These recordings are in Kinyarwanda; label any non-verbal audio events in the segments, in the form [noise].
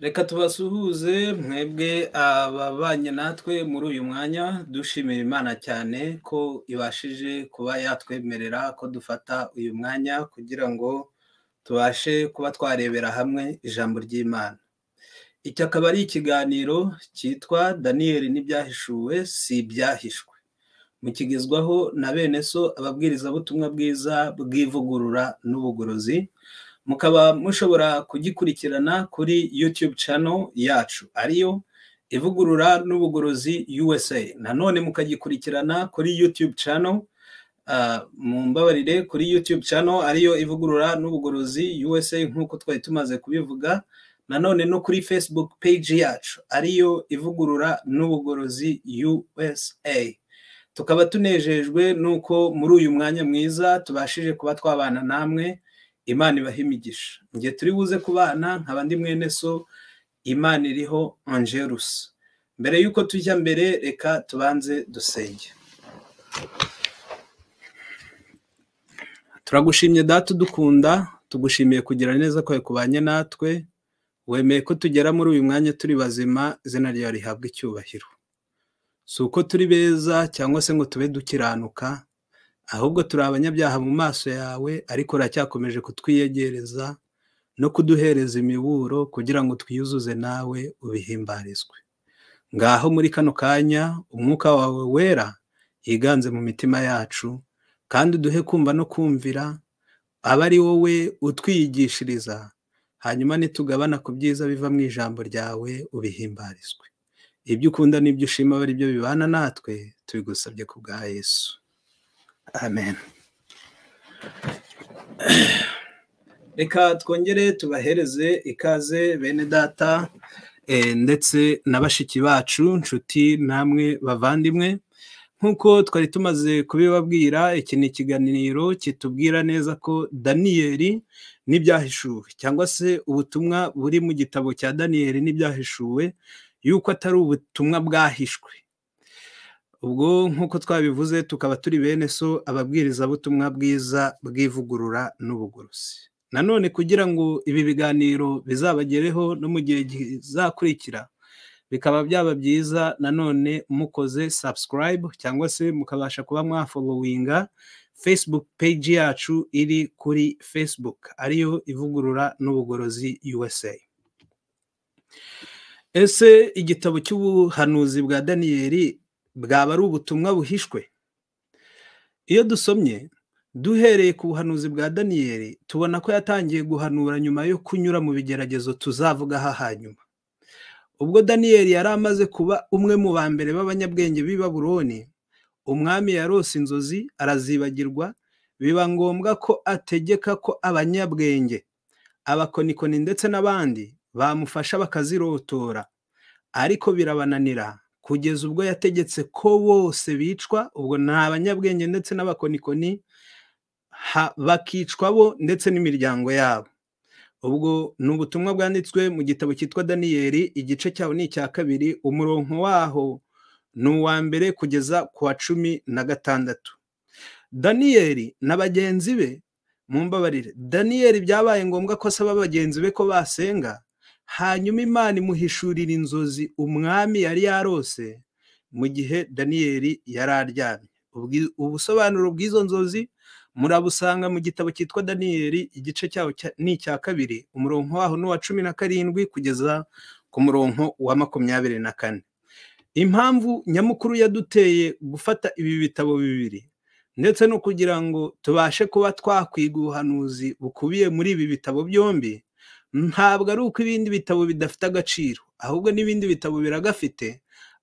reka tubasuhuze mwebwe ababanye natwe muri uyu mwanya dushimira imana cyane ko ibashije kuba yatwemerera ko dufata uyu mwanya kugira ngo tubashe kuba twarebera hamwe ijambo ry'imana iki akaba ari ikiganiro cyitwa Daniel n'ibyahishuwe si ibyahishwe mukigezwaho na bene so ababwiriza ababwirizabutumwa bwiza bw'ivugurura n'ubugorozi mukaba mushobora kugikurikirana kuri yutube cano yacu ariyo ivugurura n'ubugorozi usa nanone mukagikurikirana kuri yutube cano ah, mumbabarire kuri yutube cano ariyo ivugurura n'ubugorozi usa nk'uko twari tumaze kubivuga nanone no kuri facebook page yacu ariyo ivugurura n'ubugorozi usa tukaba tunejejwe n'uko muri uyu mwanya mwiza tubashije kuba twabana namwe imana ibahe imigisha njye turi buze ku nkaba ndi mwene so imana iriho angelus. mbere y'uko tujya mbere reka tubanze dusenge turagushimye data udukunda tugushimiye kugira neza ko yakubanye natwe wemeye ko tugera muri uyu mwanya turi bazima izina ryawe rihabwa icyubahiro si uko turi beza cyangwa se ngo tube dukiranuka ahubwo turi abanyabyaha mu maso yawe ariko uracyakomeje kutwiyegereza no kuduhereza imiburo kugira ngo twiyuzuze nawe ubihimbarizwe ngaho muri kano kanya umwuka wawe wera yiganze mu mitima yacu kandi uduhe kumva no kumvira aba ari wowe utwiyigishiriza hanyuma nitugabana ku byiza biva mu ijambo ryawe ubihimbarizwe ibyo ukunda n'ibyo ushima ari byo bibana natwe tubigusabye ku bwa yesu amen ah, [sighs] reka twongere tubahereze ikaze bene data eh, ndetse na bashiki bacu nshuti namwe bavandimwe nk'uko twari tumaze kubibabwira iki ni ikiganiro kitubwira neza ko daniyeli n'ibyahishuwe cyangwa se ubutumwa buri mu gitabo cya daniyeli n'ibyahishuwe yuko atari ubutumwa bwahishwe ubwo nk'uko twabivuze tukaba turi bene so ababwirizabutumwa bwiza bw'ivugurura n'ubugurusi nanone kugira ngo ibi biganiro bizabagereho no mu gihe kizakurikira bikaba byaba byiza nanone mukoze subscribe cyangwa se mukabasha kuba mwafobowinga facebook page yacu iri kuri facebook ariyo ivugurura n'ubugorozi usa ese igitabo cy'ubuhanuzi bwa daniyeli bwaba ari ubutumwa buhishwe iyo dusomye duhereye ku buhanuzi bwa daniyeli tubona ko yatangiye guhanura nyuma yo kunyura mu bigeragezo tuzavuga aha hanyuma ubwo daniyeli yari amaze kuba umwe mu ba mbere b'abanyabwenge b'i baburoni umwami yarose inzozi arazibagirwa biba ngombwa ko ategeka ko abanyabwenge abakonikoni ndetse n'abandi bamufasha bakazirotora ariko birabananira kugeza ubwo yategetse ko bose bicwa ubwo ni abanyabwenge ndetse n'abakonikoni bakicwa bo ndetse n'imiryango yabo ubwo ni ubutumwa bwanditswe mu gitabo cyitwa daniyeli igice cyawo ni icya kabiri umurongo waho ni uwa mbere kugeza ku wa cumi na gatandatu daniyeli na bagenzi be mumbabarire daniyeli byabaye ngombwa ko asaba bagenzi be ko basenga hanyuma imana imuhishurira inzozi umwami yari yarose mu gihe daniyeli yari aryamye ubusobanuro bw'izo nzozi murabusanga mu gitabo cyitwa daniyeli igice cyaho ni icya kabiri umurongo waho ni uwa cumi na karindwi kugeza ku murongo wa makumyabiri na kane impamvu nyamukuru yaduteye gufata ibi bitabo bibiri ndetse no kugira ngo tubashe kuba twakwiga ubuhanuzi bukubiye muri ibi bitabo byombi ntabwo ari uko ibindi bitabo bidafite agaciro ahubwo n'ibindi bitabo biragafite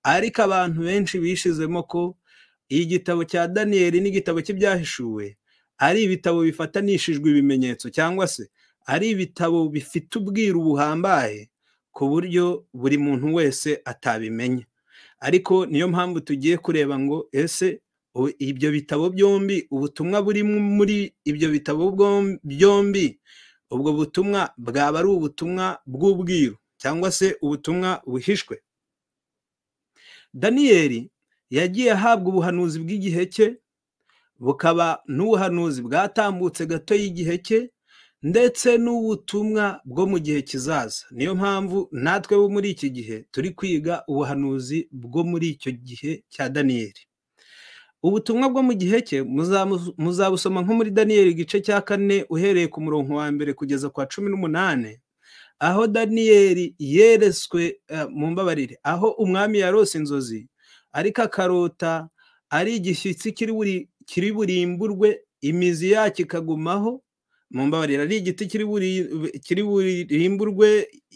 ariko abantu benshi bishizemo ko igitabo cya daniyeli n'igitabo cy'ibyahishuwe ari ibitabo bifatanishijwe ibimenyetso cyangwa se ari ibitabo bifite ubwiru buhambaye ku buryo buri muntu wese atabimenya ariko niyo mpamvu tugiye kureba ngo ese ibyo bitabo byombi ubutumwa buri muri ibyo bitabo byombi ubwo butumwa bwaba ari ubutumwa bw'ubwiru cyangwa se ubutumwa buhishwe daniyeli yagiye ahabwa ubuhanuzi bw'igihe cye bukaba n'ubuhanuzi bwatambutse gato y'igihe cye ndetse n'ubutumwa bwo mu gihe kizaza niyo mpamvu natwe bo muri iki gihe turi kwiga ubuhanuzi bwo muri icyo gihe cya daniyeli ubutumwa bwo mu gihe cye muzabusoma nko muri daniyeli igice cya kane uhereye ku murongo wa mbere kugeza kwa cumi n'umunani aho daniyeli yereswe eh, mu mbabarire aho umwami yarose inzozi ariko akarota ari igishyitsi kiri burimburwe imizi yacyo ikagumaho mu mbabarire ari igiti kiri burimburwe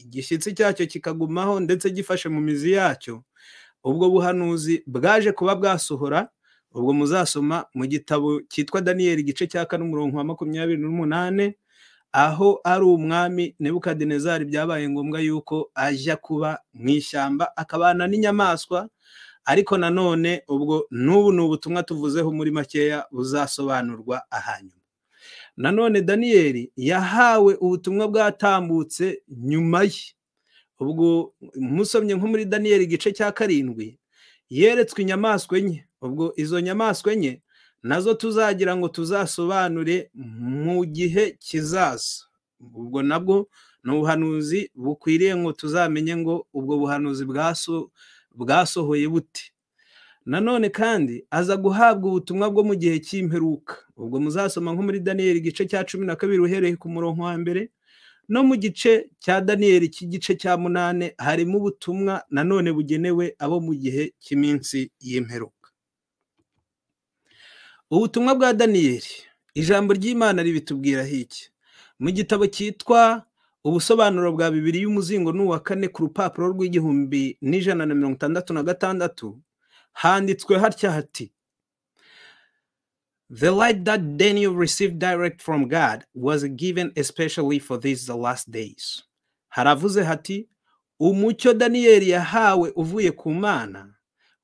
igishyitsi cyacyo kikagumaho ndetse gifashe mu mizi yacyo ubwo buhanuzi bwaje kuba bwasohora ubwo muzasoma mu gitabo cyitwa daniyeli igice cya kane umurongo wa makumyabiri n'umunani aho ari umwami nebukadinezari byabaye ngombwa yuko ajya kuba mu ishyamba akabana n'inyamaswa ariko nanone ubwo n'ubu ni ubutumwa tuvuzeho muri makeya buzasobanurwa ahanyuma nanone daniyeli yahawe ubutumwa bwatambutse nyuma ye ubwo musomye nko muri daniyeli igice cya karindwi yeretswe inyamaswa enye ubwo izo nyamaswa enye nazo tuzagira ngo tuzasobanure mu gihe kizaza ubwo nabwo ni ubuhanuzi bukwiriye ngo tuzamenye ngo ubwo buhanuzi bwasohoye buti nanone kandi aza guhabwa ubutumwa bwo mu gihe cy'imperuka ubwo muzasoma nko muri daniyeli igice cya cumi na kabiri uhereye ku murongo wa mbere no mu gice cya daniyeli cy'igice cya munani harimo ubutumwa nanone bugenewe abo mu gihe cy'iminsi y'imperuka ubutumwa bwa daniyeli ijambo ry'imana ribitubwiraho iki mu gitabo cyitwa ubusobanuro bwa bibiri y'umuzingo n'uwa kane ku rupapuro rw'igihumbi n'ijana na mirongo itandatu na gatandatu handitswe hatya hati The light that Daniel received direct from God was given especially for these the last days. Haravuze hati umucyo Daniyeli yahawe uvuye ku mana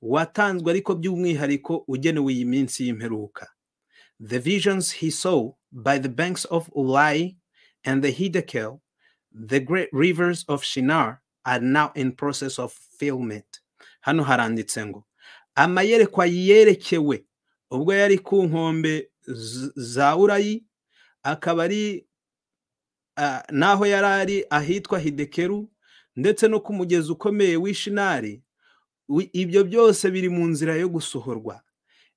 watanzwe ariko by'umwihariko ugenewe iyi minsi y'imperuka the visions he saw by the banks of ulai and the hidekel the great rivers of shinar are now in process of fulfillment hano haranditse ngo amayerekwa yerekewe ubwo yari ku nkombe za urayi akaba ari n'aho yari ari ahitwa hidekeru ndetse no ku mugezi ukomeye w'ishinari ibyo byose biri mu nzira yo gusohorwa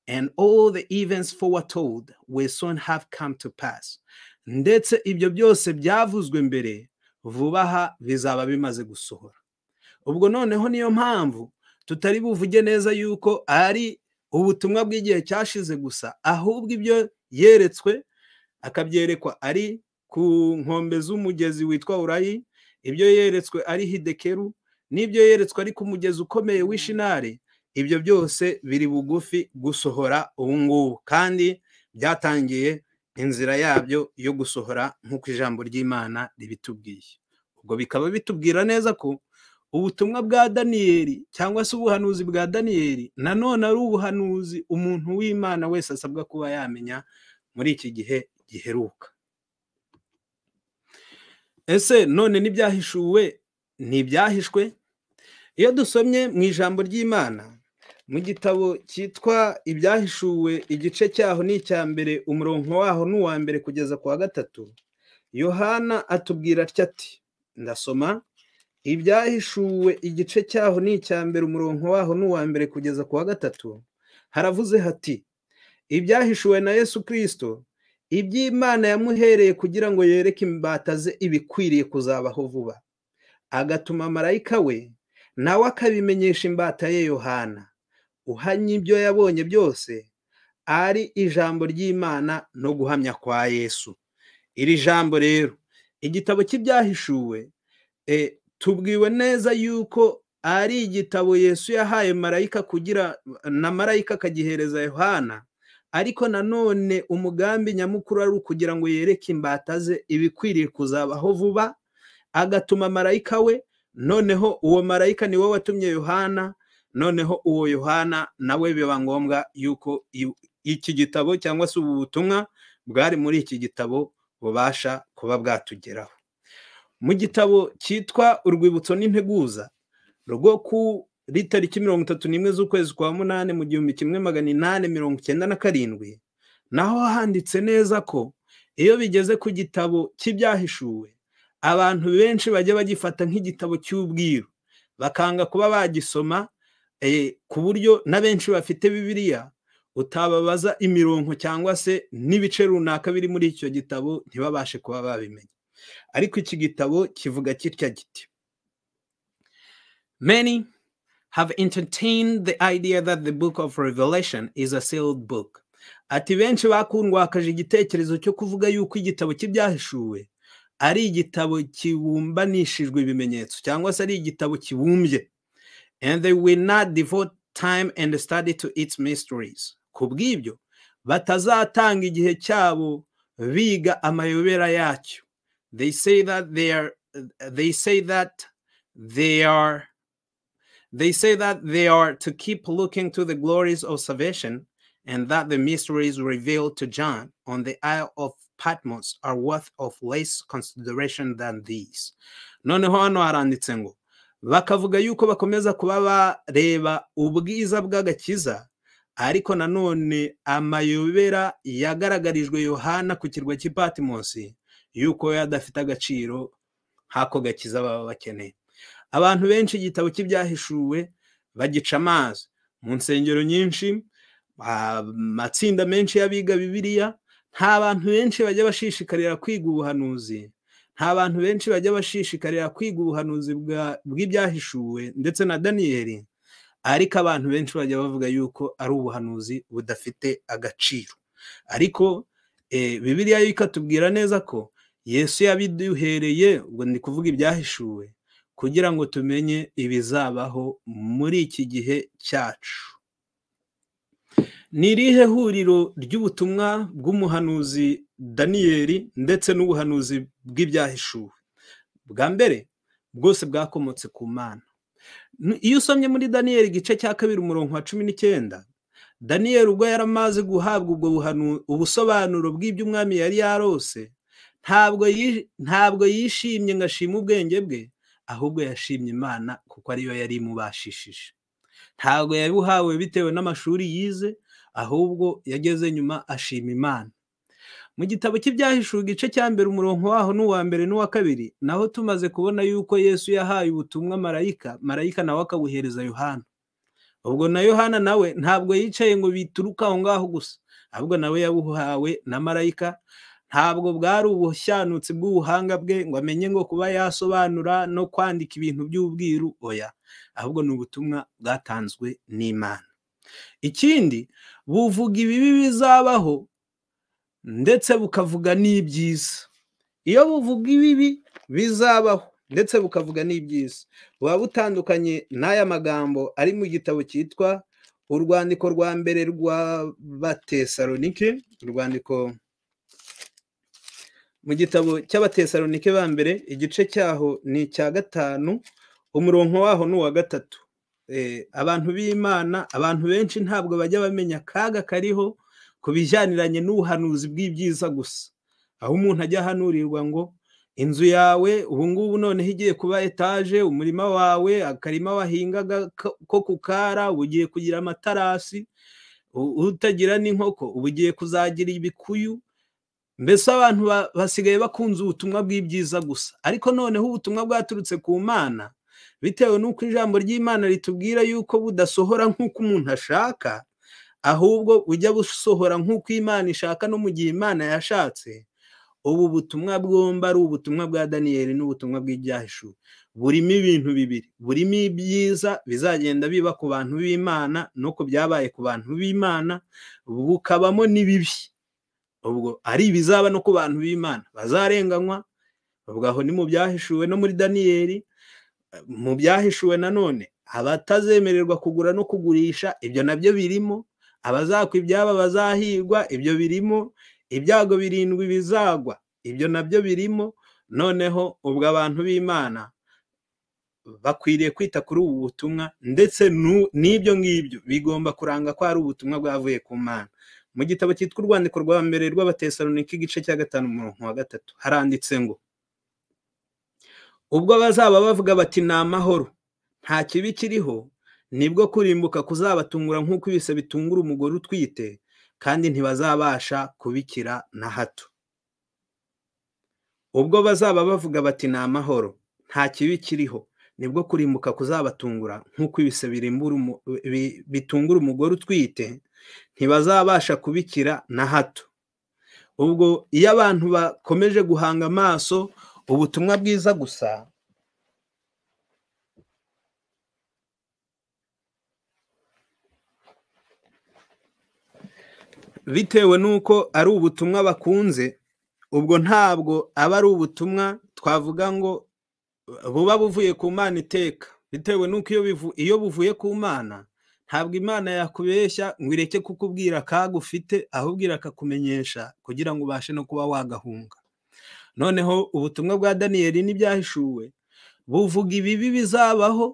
and all the events foretold will soon have come to pass ndetse ibyo byose byavuzwe mbere vuba aha bizaba bimaze gusohora ubwo noneho niyo mpamvu tutari buvuge neza yuko ari ubutumwa bw'igihe cyashize gusa ahubwo ibyo yeretswe akabyerekwa ari ku nkombe z'umugezi witwa urayi ibyo yeretswe ari hidekeru n'ibyo yeretswe ariko mugezi ukomeye w'ishinari ibyo byose biri bugufi gusohora ubu ngubu kandi byatangiye inzira yabyo yo gusohora nk'uko ijambo ry'imana ribitubwiye ubwo bikaba bitubwira neza ko ubutumwa bwa daniyeli cyangwa se ubuhanuzi bwa daniyeli nanone ari ubuhanuzi umuntu w'imana wese asabwa kuba yamenya muri iki gihe giheruka ese none nibyahishuwe ntibyahishwe iyo dusomye mu ijambo ry'imana mu gitabo cyitwa ibyahishuwe igice cyaho ni icya mbere umurongo waho ni uwa mbere kugeza ku wa gatatu yohana atubwira atya ati ndasoma ibyahishuwe igice cyaho ni icya mbere umurongo waho ni uwa mbere kugeza ku wa gatatu haravuze hati ibyahishuwe na yesu kirisito iby'imana yamuhereye kugira ngo yereke imbataze ibikwiriye kuzabaho vuba agatuma marayika we nawe akabimenyesha imbata ye yohana uhanye ibyo yabonye byose ari ijambo ry'imana no guhamya kwa yesu iri jambo rero igitabo cy'ibyahishuwe e, tubwiwe neza yuko ari igitabo yesu yahaye marayika kugira na marayika akagihereza yohana ariko nanone umugambi nyamukuru ari ukugira ngo yereke imbata ze ibikwiriye kuzabaho vuba agatuma marayika we noneho uwo marayika ni wowe watumye yohana noneho uwo yohana nawe biba ngombwa yuko iki gitabo cyangwa se ubu butumwa bwari muri iki gitabo bubasha kuba bwatugeraho mu gitabo cyitwa urwibutso n'integuza rwo ku tariki mirongo itatu n'imwe z'ukwezi kwa munani mu gihumbi kimwe magana inani mirongo icyenda na karindwi naho handitse neza ko iyo bigeze ku gitabo cy'ibyahishuwe abantu benshi bajya bagifata nk'igitabo cy'ubwiru bakanga kuba bagisoma e, ku buryo na benshi bafite bibiliya utababaza imirongo cyangwa se n'ibice runaka biri muri icyo gitabo ntibabashe kuba babimenya ariko iki gitabo kivuga kitya giti many have entertained the idea that the book of revelation is a sealed book ati benshi bakundwakaje igitekerezo cyo kuvuga yuko igitabo cy'ibyahishuwe ari igitabo kibumbanishijwe ibimenyetso cyangwa se ari igitabo kibumbye and they will not devote time and study to its mysteries ku bw'ibyo batazatanga igihe cyabo biga amayobera yacyo they say that they are they say that they are they say that they are to keep looking to the glories of salvation and that the mysteries revealed to John on the Isle of patmos are worth of less consideration than these noneho hano haranditse ngo bakavuga yuko bakomeza kuba bareba ubwiza bw'agakiza ariko nanone amayobera yagaragarijwe yohana ku kirwa cy'ipatimosi yuko adafite agaciro nk'ako gakiza baba bakeneye abantu benshi igitabo cy'ibyahishuwe bagica amazi mu nsengero nyinshi ah, amatsinda menshi y'abiga bibiriya nta bantu benshi bajya bashishikarira kwiga ubuhanuzi nta bantu benshi bajya bashishikarira kwiga ubuhanuzi bw'ibyahishuwe ndetse na daniyeli ariko abantu benshi bajya bavuga yuko ari ubuhanuzi budafite agaciro ariko eh, bibiriya yo ikatubwira neza ko yesu yabiduhereye ubwo ni kuvuga ibyahishuwe kugira ngo tumenye ibizabaho muri iki gihe cyacu ni irihe huriro ry'ubutumwa bw'umuhanuzi daniyeli ndetse n'ubuhanuzi bw'ibyahishuwe bwa mbere bwose bwakomotse ku mana iyo usomye muri daniyeli igice cya kabiri umurongo wa cumi n'icyenda daniyeli ubwo yari amaze guhabwa ubwo ubusobanuro bw'iby'umwami yari yarose ntabwo ntabwo yishimye ngo ashime ubwenge bwe ahubwo yashimye imana kuko ariyo yari imubashishije ntabwo yabuhawe bitewe n'amashuri yize ahubwo yageze nyuma ashima imana mu gitabo cy'ibyahishuwe igice cya mbere umurongo waho n'uwa mbere n'uwa kabiri naho tumaze kubona yuko yesu yahaye ubutumwa marayika marayika nawe akabuhereza yohana ubwo na yohana nawe ntabwo yicaye ngo bituruke aho ngaho gusa ahubwo nawe yabuhawe na marayika ntabwo bwari ubushyanutsi bw'ubuhanga bwe ngo amenye ngo kuba yasobanura no kwandika ibintu by'ubwiru oya ahubwo ni ubutumwa bwatanzwe n'imana ikindi buvuga ibibi bizabaho ndetse bukavuga n'ibyiza iyo buvuga ibibi bizabaho ndetse bukavuga n'ibyiza buba butandukanye n'aya magambo ari mu gitabo cyitwa urwandiko rwa mbere rw'abatesalonike urwandiko mu gitabo cy'abatesalonike ba mbere igice cyaho ni icya gatanu umurongo waho ni uwa gatatu Eh, abantu b'imana abantu benshi ntabwo bajya bamenya akaga kariho ku bijyaniranye n'ubuhanuzi bw'ibyiza gusa aho umuntu ajya ahanurirwa ngo inzu yawe ubu ngubu noneho igiye kuba etaje umurima wawe akarima wahingaga ko ku kara uba ugiye kugira amatarasi utagira n'inkoko uba ugiye kuzagira ibikuyu mbese abantu basigaye bakunze ubutumwa bw'ibyiza gusa ariko noneho ubutumwa bwaturutse ku mana bitewe n'uko ijambo ry'imana ritubwira yuko budasohora nk'uko umuntu ashaka ahubwo ujya busohora nk'uko imana ishaka no mu gihe imana yashatse ubu butumwa bwombi ari ubutumwa bwa daniyeli n'ubutumwa bw'ibyahishuwe burimo ibintu bibiri burimo ibyiza bizagenda biba ku bantu b'imana nuko byabaye ku bantu b'imana bukabamo n'ibibi ubwo ari ibizaba no ku bantu b'imana bazarenganywa ubwo aho ni mu byahishuwe no muri daniyeli mu byahishuwe nanone abatazemererwa kugura no kugurisha ibyo nabyo birimo abazakwa ibyabo bazahigwa ibyo birimo ibyago birindwi bizagwa ibyo nabyo birimo noneho ubwo abantu b'imana bakwiriye kwita kuri ubu butumwa ndetse n'ibyo ngibyo bigomba kuranga ko hari ubutumwa bwavuye ku mana mu gitabo cyitwa urwandiko rwa mbere rw'abatesalonike igice cya gatanu umurongo wa gatatu haranditse ngo ubwo bazaba bavuga bati ni amahoro nta kibi kiriho nibwo kurimbuka kuzabatungura nk'uko ibise bitungura umugore utwite kandi ntibazabasha kubikira na hato ubwo bazaba bavuga bati ni amahoro nta kibi kiriho nibwo kurimbuka kuzabatungura nk'uko ibise bitungura umugore utwite ntibazabasha kubikira na hato ubwo iyo abantu bakomeje guhanga amaso ubutumwa bwiza gusa bitewe n'uko ari ubutumwa bakunze ubwo ntabwo aba ari ubutumwa twavuga ngo buba buvuye ku mana iteka bitewe n'uko iyo iyo buvuye ku mana ntabwo imana yakubeshya ngo ireke kukubwira akaga ufite ahubwo irakakumenyesha kugira ngo ubashe no kuba wagahunga noneho ubutumwa bwa daniyeli n'ibyahishuwe buvuga ibibi bizabaho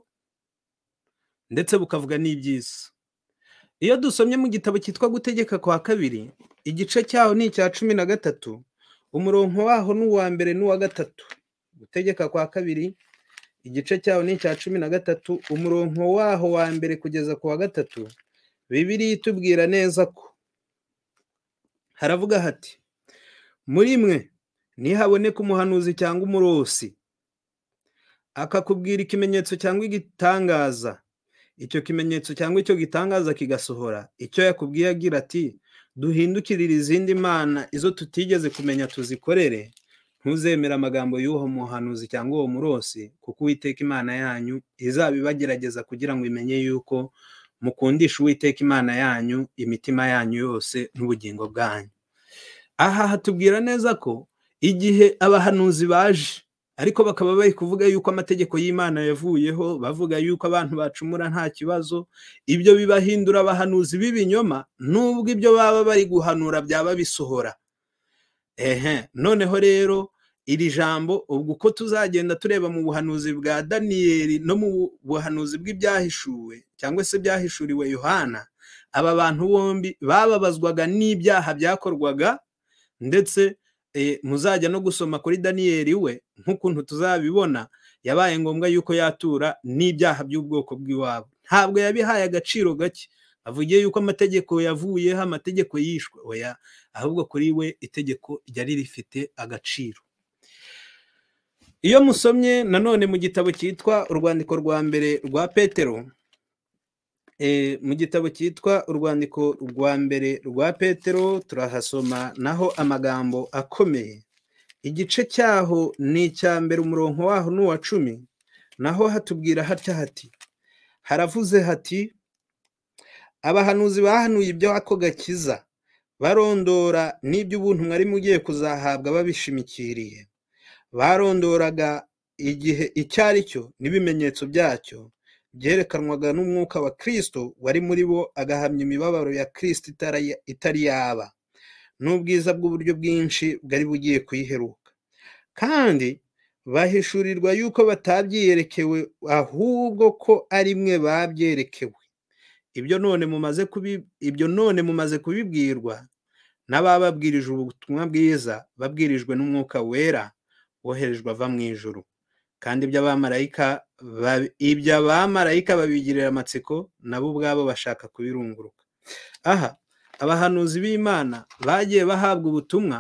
ndetse bukavuga n'ibyiza iyo dusomye mu gitabo cyitwa gutegeka kwa kabiri igice cyaho ni icya cumi na gatatu umurongo waho ni uwa mbere n'uwa gatatu gutegeka kwa kabiri igice cyaho ni icya cumi na gatatu umurongo waho wa mbere kugeza ku wa gatatu bibiri itubwira neza ko haravuga hati muri mwe ntihaboneke umuhanuzi cyangwa umurosi akakubwira ikimenyetso cyangwa igitangaza icyo kimenyetso cyangwa icyo gitangaza kigasohora icyo yakubwiye agira ati duhindukirire izindi mana izo tutigeze kumenya tuzikorere ntuzemere amagambo y'uwo muhanuzi cyangwa uwo murosi kuko uwiteka imana yanyu izabibagerageza kugira ngo imenye yuko mukundisha uwiteka imana yanyu imitima yanyu yose n'ubugingo bwanyu aha hatubwira neza ko igihe abahanuzi baje ariko bakaba bari kuvuga yuko amategeko y'imana yavuyeho bavuga yuko abantu bacumura nta kibazo ibyo bibahindura abahanuzi b'ibinyoma nubwo ibyo baba bari guhanura byaba bisohora ehe noneho rero iri jambo ubwo uko tuzagenda tureba mu buhanuzi bwa daniyeli no mu buhanuzi bw'ibyahishuwe cyangwa se byahishuriwe yohana aba bantu bombi bababazwaga n'ibyaha byakorwaga ndetse E, muzajya no gusoma kuri daniyeli we nk'ukuntu tuzabibona yabaye ngombwa yuko yatura n'ibyaha by'ubwoko bw'iwabo ntabwo yabihaye agaciro gake avugiye yuko amategeko yavuyeho amategeko yishwe oya ahubwo kuri we itegeko ryari rifite agaciro iyo musomye nanone mu gitabo cyitwa urwandiko rwa mbere rwa petero Eh, mu gitabo cyitwa urwandiko rwa mbere rwa petero turahasoma naho amagambo akomeye igice cyaho ni icya mbere umurongo waho ni uwa cumi naho hatubwira hatya hati haravuze hati abahanuzi bahanuye ibyo ako gakiza barondora n'iby'ubuntu mwari mugiye kuzahabwa babishimikiriye barondoraga igihe icyo ari cyo n'ibimenyetso byacyo byerekanwaga n'umwuka wa Kristo wari muri bo agahamya imibabaro ya Kristo itari yaba n'ubwiza bw'uburyo bwinshi bwari bugiye kuyiheruka kandi bahishurirwa yuko batabyiyerekewe ahubwo ko ari mwe babyerekewe ibyo none mumaze ibyo none mumaze kubibwirwa n'abababwirije ubutumwa bwiza babwirijwe n'umwuka wera woherejwe ava mu ijuru kandi iby'abamarayika ibyo abamarayika babigirira amatsiko nabo ubwabo bashaka kubirunguruka aha abahanuzi b'imana bagiye bahabwa ubutumwa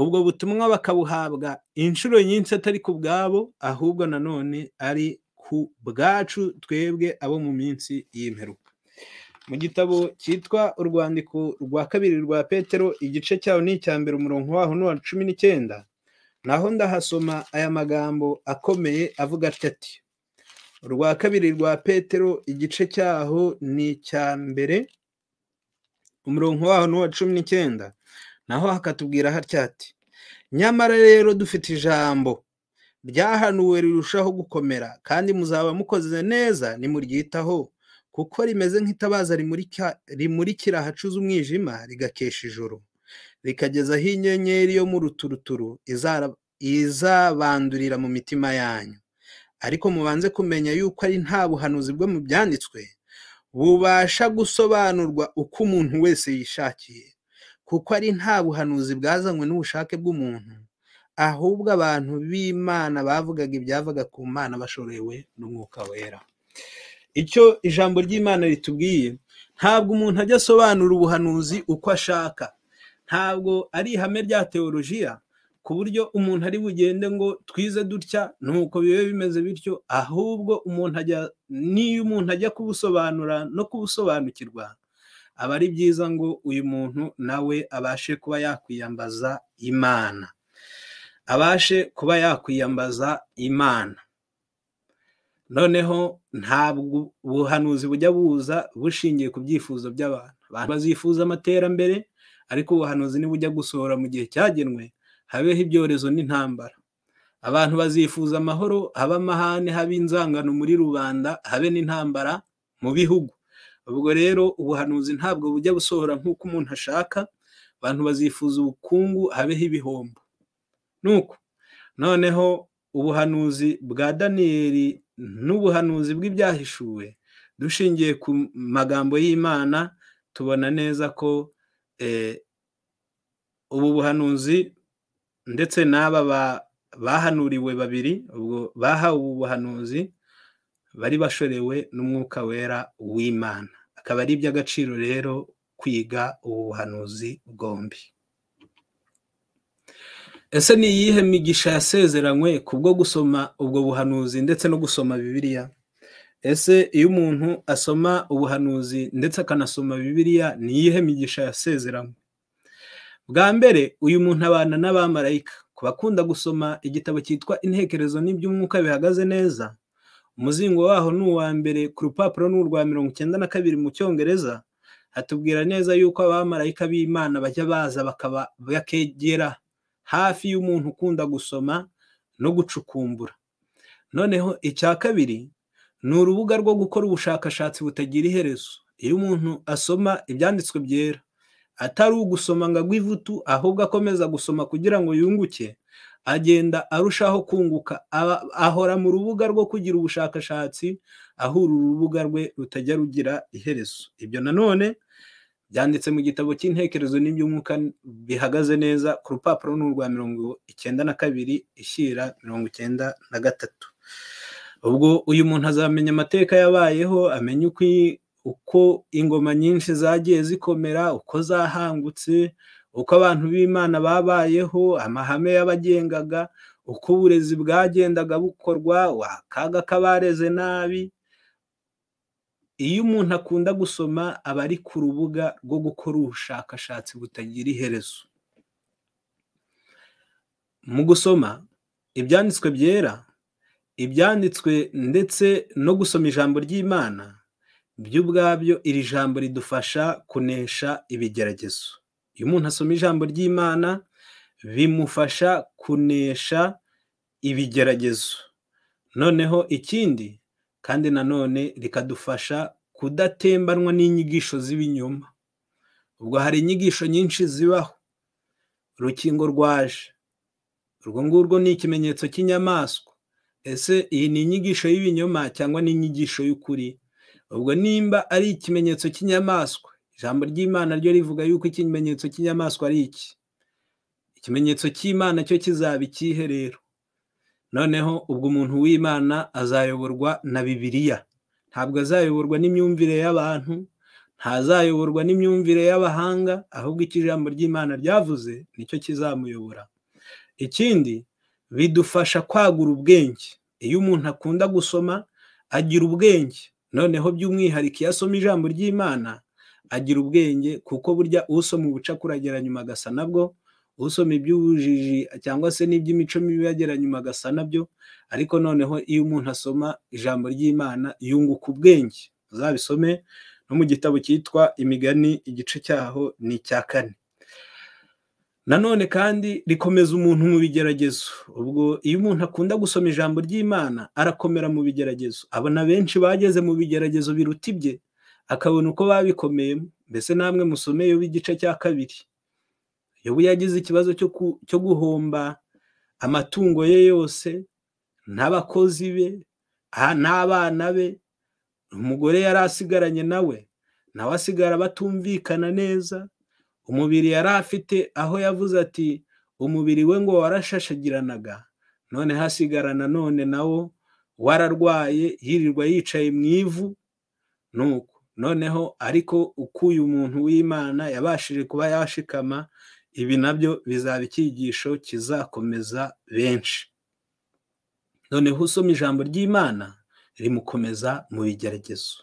ubwo butumwa bakabuhabwa inshuro nyinshi atari ku bwabo ahubwo nanone ari ku bwacu twebwe abo mu minsi y'imperuka mu gitabo cyitwa urwandiko rwa kabiri rwa petero igice cyaho ni icya mbere umurongo waho ni uwa cumi n'icyenda naho ndahasoma aya magambo akomeye avuga atya ati urwa kabiri rwa petero igice cyaho ni icya mbere umurongo waho ni uwa cumi n'icyenda naho hakatubwira hatya ati nyamara rero dufite ijambo ryahanuwe rirushaho gukomera kandi muzaba mukoze neza nimuryitaho kuko rimeze nk'itabaza rimurikira ahacuze umwijima rigakesha ijoro rikagezaho inyenyeri yo mu ruturuturu izabandurira mu mitima yanyu ariko mubanze kumenya yuko ari nta buhanuzi bwo mu byanditswe bubasha gusobanurwa uko umuntu wese yishakiye kuko ari nta buhanuzi bwazanywe n'ubushake bw'umuntu ahubwo abantu b'imana bavugaga ibyavaga ku mana bashorewe n'umwuka wera icyo ijambo ry'imana ritubwiye ntabwo umuntu ajya asobanura ubuhanuzi uko ashaka ntabwo ari ihame rya teolojiya ku buryo umuntu ari bugende ngo twize dutya nuko bibe bimeze bityo ahubwo umuntu ajya n'iyo umuntu ajya kubusobanura no kubusobanukirwa aba ari byiza ngo uyu muntu nawe abashe kuba yakwiyambaza imana abashe kuba yakwiyambaza imana noneho ntabwo ubuhanuzi bujya buza bushingiye ku byifuzo by'abantu bazifuza amaterambere ariko ubuhanuzi ntibujya gusohora mu gihe cyagenwe habeho ibyorezo n'intambara abantu bazifuza amahoro habe amahane habe inzangano muri rubanda habe n'intambara mu bihugu ubwo rero ubuhanuzi ntabwo bujya busohora nk'uko umuntu ashaka abantu bazifuza ubukungu habeho ibihombo nuko noneho ubuhanuzi bwa daniyeli n'ubuhanuzi bw'ibyahishuwe dushingiye ku magambo y'imana tubona neza ko eh, ubu buhanuzi ndetse n'aba bahanuriwe babiri ubwo bahawe ubuhanuzi bari bashorewe n'umwuka wera w'imana akaba ari iby'agaciro rero kwiga ubu buhanuzi bwombi ese ni iyihe migisha yasezeranywe kubwo gusoma ubwo buhanuzi ndetse no gusoma bibiliya ese iyo umuntu asoma ubuhanuzi ndetse akanasoma bibiliya ni iyihe migisha yasezeranywe bwa mbere uyu muntu abana n'abamarayika ku bakunda gusoma igitabo cyitwa intekerezo n'iby'umwuka bihagaze neza umuzingo waho ni uwa mbere ku rupapuro ni urwa mirongo icyenda na kabiri mu cyongereza hatubwira neza yuko abamarayika b'imana bajya baza bakaba bakegera hafi y'umuntu ukunda gusoma no gucukumbura noneho icya kabiri ni urubuga rwo gukora ubushakashatsi butagira iherezo iyo umuntu asoma ibyanditswe byera atari ugusoma ngo agwe ivutu ahubwo akomeza gusoma kugira ngo yunguke agenda arushaho kunguka ahora mu rubuga rwo kugira ubushakashatsi ahura urubuga rwe rutajya rugira iherezo ibyo nanone byanditse mu gitabo cy'intekerezo n'iby'umwuka bihagaze neza ku rupapuro ni mirongo icyenda na kabiri ishyira mirongo icyenda na gatatu ubwo uyu muntu azamenya amateka yabayeho amenya uko uko ingoma nyinshi zagiye zikomera, uko zahangutse, uko abantu b'Imana babayeho, amahame yabagengaga, uko uburezi bwagendaga bukorwa, akaga k'abareze nabi, iyo umuntu akunda gusoma aba ari ku rubuga rwo gukora ubushakashatsi butagira iherezo. Mu gusoma ibyanditswe byera, ibyanditswe ndetse no gusoma ijambo ry'Imana, byo ubwabyo iri jambo ridufasha kunesha ibigeragezo iyo umuntu asoma ijambo ry'imana bimufasha kunesha ibigeragezo noneho ikindi kandi nanone rikadufasha kudatembanwa n'inyigisho z'ibinyoma ubwo hari inyigisho nyinshi zibaho urukingo rwaje urwo ngurwo ni ikimenyetso cy'inyamaswa ese iyi ni inyigisho y'ibinyoma cyangwa n'inyigisho y'ukuri ubwo nimba ari ikimenyetso cy'inyamaswa ijambo ry'imana ryo rivuga yuko ikimenyetso cy'inyamaswa ari iki ikimenyetso cy'imana cyo kizaba ikihe rero noneho ubwo umuntu w'imana azayoborwa na bibiliya ntabwo azayoborwa n'imyumvire y'abantu ntazayoborwa n'imyumvire y'abahanga ahubwo icyo ijambo ry'imana ryavuze nicyo kizamuyobora ikindi bidufasha kwagura ubwenge iyo umuntu akunda gusoma agira ubwenge noneho by'umwihariko iyo asoma ijambo ry'imana agira ubwenge kuko burya usoma ubucakura agera nyuma agasa nabwo usoma iby'ubujiji cyangwa se n'iby'imico mibi agera nyuma agasa nabyo ariko noneho iyo umuntu asoma ijambo ry'imana yunguka ubwenge uzabisome no mu gitabo cyitwa imigani igice cyaho ni icya kane nanone kandi rikomeza umuntu mu bigeragezo ubwo iyo umuntu akunda gusoma ijambo ry'imana arakomera mu bigeragezo abona benshi bageze mu bigeragezo biruta ibye akabona uko babikomeyemo mbese namwe musomeyeho igice cya kabiri yobu yagize ikibazo cyo guhomba amatungo ye yose n'abakozi be n'abana be umugore yari asigaranye nawe nawe asigara batumvikana neza umubiri yari afite aho yavuze ati umubiri we ngo warashashagiranaga none hasigara nanone nawo wararwaye yirirwa yicaye mu ivu nuko noneho ariko uko uyu muntu w'imana yabashije kuba yashikama ibi nabyo bizaba icyigisho kizakomeza benshi noneho usoma ijambo ry'imana rimukomeza mu bigeragezo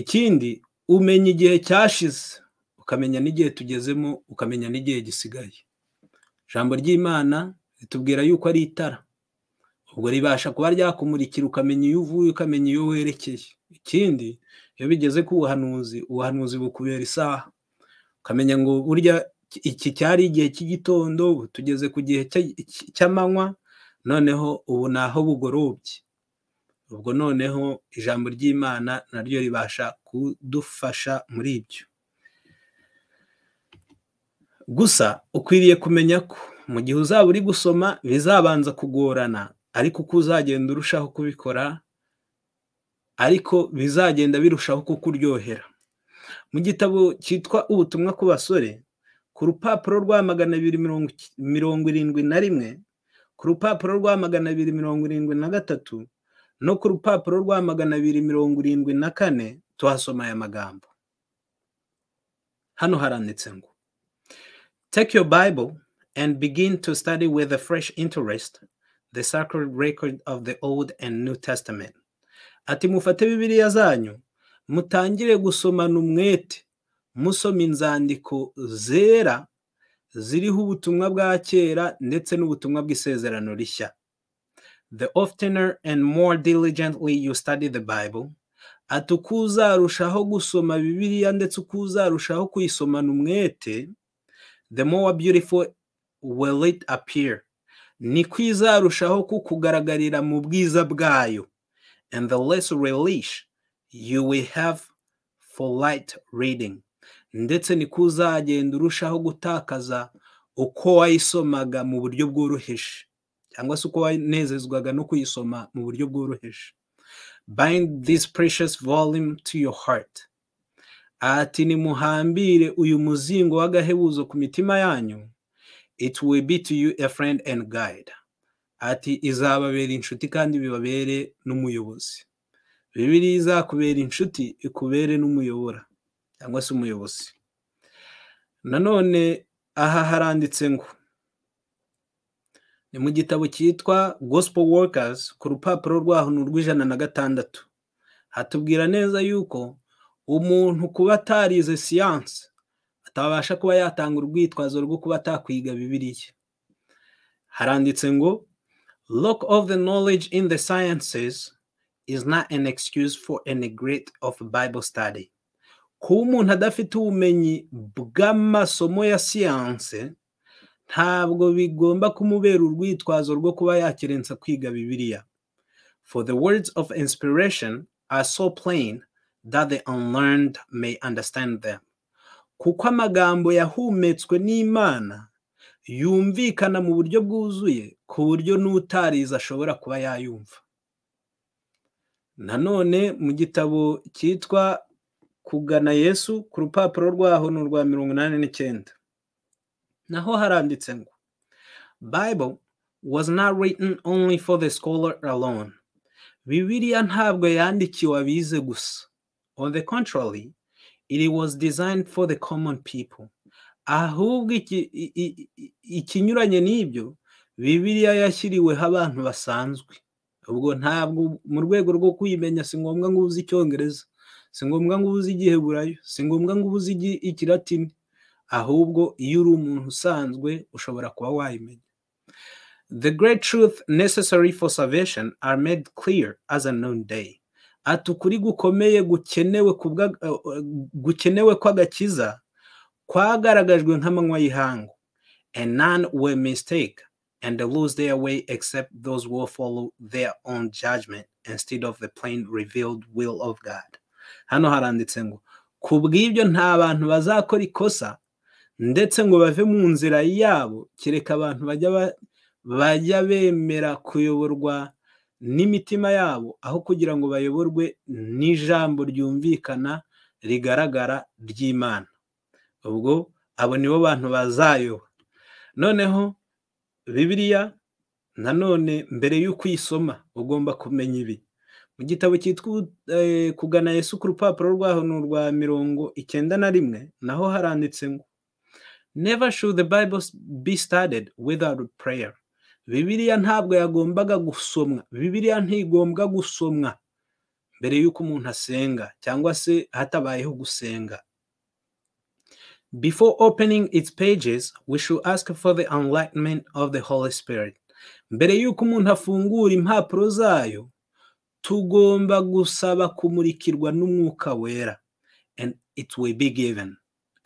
ikindi umenya igihe cyashize ukamenya n'igihe tugezemo ukamenya n'igihe gisigaye ijambo ry'imana ritubwira yuko ari itara ubwo ribasha kuba ryakumurikira ukamenya iyo uvuye ukamenya iyo werekeye ikindi iyo bigeze ku buhanuzi ubuhanuzi bukubera isaha ukamenya ngo burya iki cyari igihe cy'igitondo tugeze ku gihe cy'amanywa noneho ubu ni aho bugorobye ubwo noneho ijambo ry'imana naryo ribasha kudufasha muri ibyo gusa ukwiriye kumenya ko mu gihe uzaba uri gusoma bizabanza kugorana ariko uko uzagenda urushaho kubikora ariko bizagenda birushaho kukuryohera mu gitabo cyitwa ubutumwa ku basore ku rupapuro rwa magana abiri mirongo irindwi na rimwe ku rupapuro rwa magana abiri mirongo irindwi na gatatu no ku rupapuro rwa magana abiri mirongo irindwi na kane tuhasoma aya magambo hano haranditse ngo Take your Bible and begin to study with a fresh interest the sacred record of the Old and New Testament. Ati mufate Bibiliya zanyu, mutangire gusomana umwete, musoma inzandiko zera ziriho ubutumwa bwa kera ndetse n'ubutumwa bw'isezerano rishya. The oftener and more diligently you study the Bible, ati uko uzarushaho gusoma Bibiliya ndetse uko uzarushaho kuyisomana umwete, the more beautiful will it appear niko izarushaho kukugaragarira mu bwiza bwayo and the less relish you will have for light reading ndetse niko uzagenda urushaho gutakaza uko wayisomaga mu buryo bworoheje cyangwa se uko wanezezwaga no kuyisoma mu buryo bworoheje bind this precious volume to your heart ati nimuhambire uyu muzingo w'agahebuzo ku mitima yanyu it will be to you a friend and guide ati izababera inshuti kandi bibabere n'umuyobozi bibiri izakubera inshuti ikubere n'umuyobora cyangwa se umuyobozi nanone aha haranditse ngo ni mu gitabo cyitwa gospel workers ku rupapuro rwaho ni na gatandatu hatubwira neza yuko umuntu kuba atarize siyansi atabasha kuba yatanga urwitwazo rwo kuba atakwiga bibiliya haranditse ngo lock of the knowledge in the sciences is not an excuse for any great of bible study kuba umuntu adafite ubumenyi bw'amasomo ya siyanse ntabwo bigomba kumubera urwitwazo rwo kuba yakerensa kwiga bibiliya for the words of inspiration are so plain that the unlearned may understand them kuko amagambo yahumetswe n'imana yumvikana mu buryo bwuzuye ku buryo n'utarize ashobora kuba yayumva nanone mu gitabo cyitwa kugana yesu ku rupapuro rwaho ni urwa mirongo inani n'icyenda naho haranditse ngo bible was not written only for the scholar alone bibiriya ntabwo yandikiwe abize gusa On the contrary, it was designed for the common people. Ahubwo ikinyuranye n'ibyo bibiriya yashyiriweho abantu basanzwe ubwo ntabwo mu rwego rwo kuyimenya si ngombwa ngo uzi icyongereza si ngombwa ngo uzi igiheburayo si ngombwa ngo uzi ikiratini ahubwo iyo uri umuntu usanzwe ushobora kuba wayimenya the great truth necessary for salvation are made clear as a known day ati ukuri gukomeye gukenewe gukenewe kw'agakiza kwagaragajwe nk'amanywa y'ihangu and none were mistake and lose their way except those who follow their own judgment instead of the plain revealed will of God hano haranditse ngo ku bw'ibyo nta bantu bazakora ikosa ndetse ngo bave mu nzira yabo kereka abantu bajya bajya bemera kuyoborwa n'imitima yabo aho kugira ngo bayoborwe n'ijambo ryumvikana rigaragara ry'imana ubwo abo ni bo bantu bazayoba noneho bibiliya nanone mbere y'uko uyisoma ugomba kumenya ibi mu gitabo cyitwa eh, kugana yesu ku rupapuro rwaho ni urwa mirongo icyenda na rimwe naho haranditse ngo never should the bible be started without prayer bibiliya ntabwo yagombaga gusomwa bibiliya ntigombwa gusomwa mbere y'uko umuntu asenga cyangwa se hatabayeho gusenga before opening its pages we should ask for the enlightenment of the holy spirit mbere y'uko umuntu afungura impapuro zayo tugomba gusaba kumurikirwa n'umwuka wera and it will be given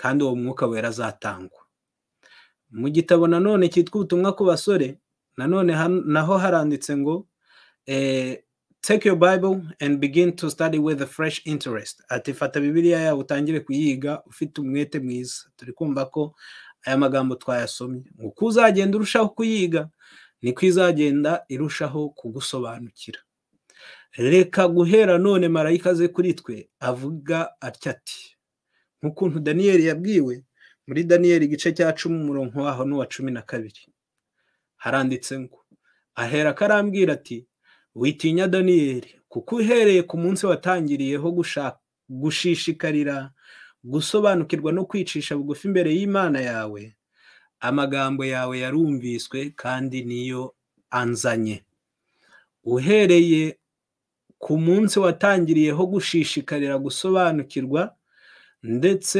kandi uwo mwuka wera azatangwa mu gitabo nanone cyitwa ubutumwa ku basore nanone naho haranditse ngo eh, take your bible and begin to study with a fresh interest ati fata bibiliya yawe utangire kuyiga ufite umwete mwiza turi kumva ko aya magambo twayasomye uko uzagenda urushaho kuyiga niko izagenda irushaho kugusobanukira reka guhera none marayika ze kuri twe avuga atya ati nk'ukuntu daniyeli yabwiwe muri daniyeli igice cya cumi umurongo waho n'uwa cumi na kabiri haranditse ngo ahera karambwira ati witinya daniyeli kuko uhereye ku munsi watangiriyeho gushishikarira gusobanukirwa no kwicisha bugufi imbere y'imana yawe amagambo yawe yarumviswe kandi niyo anzanye uhereye ku munsi watangiriyeho gushishikarira gusobanukirwa ndetse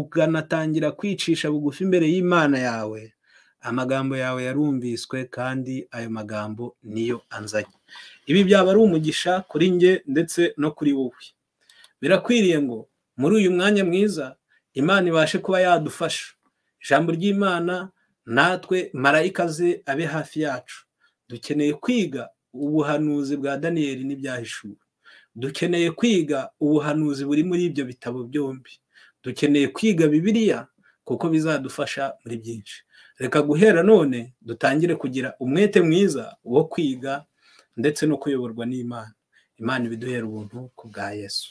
ukanatangira kwicisha bugufi imbere y'imana yawe amagambo yawe yarumviswe kandi ayo magambo niyo anzanye ibi byaba ari umugisha kuri njye ndetse no kuri wowe birakwiriye ngo muri uyu mwanya mwiza imana ibashe kuba yadufasha ijambo ry'imana natwe marayika ze abe hafi yacu dukeneye kwiga ubuhanuzi bwa daniyeli n'ibyahishuwe dukeneye kwiga ubuhanuzi buri muri ibyo bitabo byombi dukeneye kwiga bibiliya kuko bizadufasha muri byinshi reka guhera none dutangire kugira umwete mwiza wo kwiga ndetse no kuyoborwa n'imana imana ibiduhera ubuntu ku bwa yesu